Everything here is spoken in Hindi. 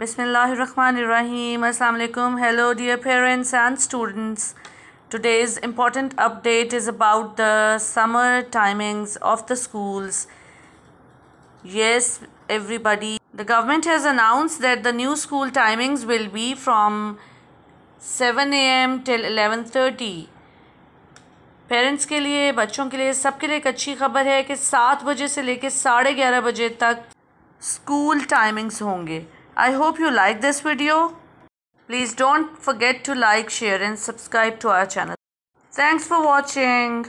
बिसमीम अल्लाम hello dear parents and students today's important update is about the summer timings of the schools yes everybody the government has announce that the new school timings will be from seven AM till eleven thirty parents के लिए बच्चों के लिए सबके लिए एक अच्छी खबर है कि सात बजे से लेकर साढ़े ग्यारह बजे तक स्कूल टाइमिंग्स होंगे I hope you like this video. Please don't forget to like, share and subscribe to our channel. Thanks for watching.